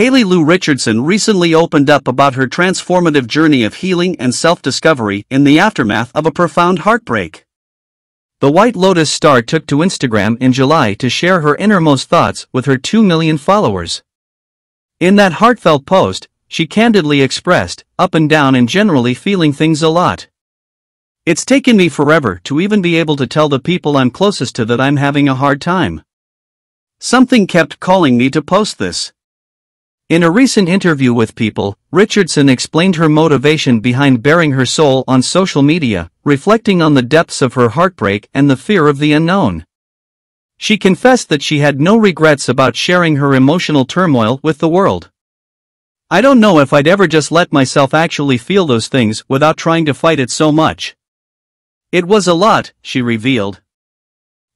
Haley Lou Richardson recently opened up about her transformative journey of healing and self-discovery in the aftermath of a profound heartbreak. The White Lotus star took to Instagram in July to share her innermost thoughts with her 2 million followers. In that heartfelt post, she candidly expressed, up and down and generally feeling things a lot. It's taken me forever to even be able to tell the people I'm closest to that I'm having a hard time. Something kept calling me to post this. In a recent interview with People, Richardson explained her motivation behind bearing her soul on social media, reflecting on the depths of her heartbreak and the fear of the unknown. She confessed that she had no regrets about sharing her emotional turmoil with the world. I don't know if I'd ever just let myself actually feel those things without trying to fight it so much. It was a lot, she revealed.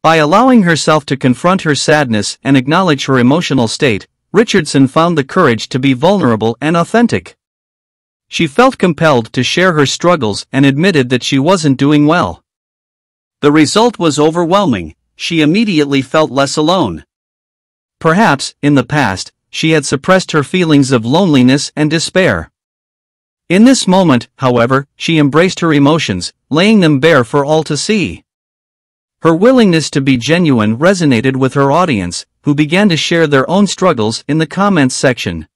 By allowing herself to confront her sadness and acknowledge her emotional state, Richardson found the courage to be vulnerable and authentic. She felt compelled to share her struggles and admitted that she wasn't doing well. The result was overwhelming, she immediately felt less alone. Perhaps, in the past, she had suppressed her feelings of loneliness and despair. In this moment, however, she embraced her emotions, laying them bare for all to see. Her willingness to be genuine resonated with her audience, who began to share their own struggles in the comments section.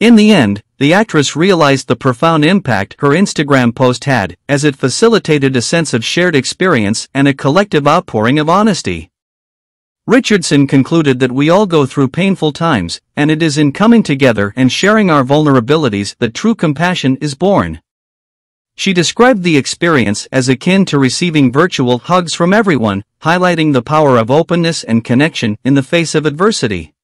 In the end, the actress realized the profound impact her Instagram post had, as it facilitated a sense of shared experience and a collective outpouring of honesty. Richardson concluded that we all go through painful times, and it is in coming together and sharing our vulnerabilities that true compassion is born. She described the experience as akin to receiving virtual hugs from everyone, highlighting the power of openness and connection in the face of adversity.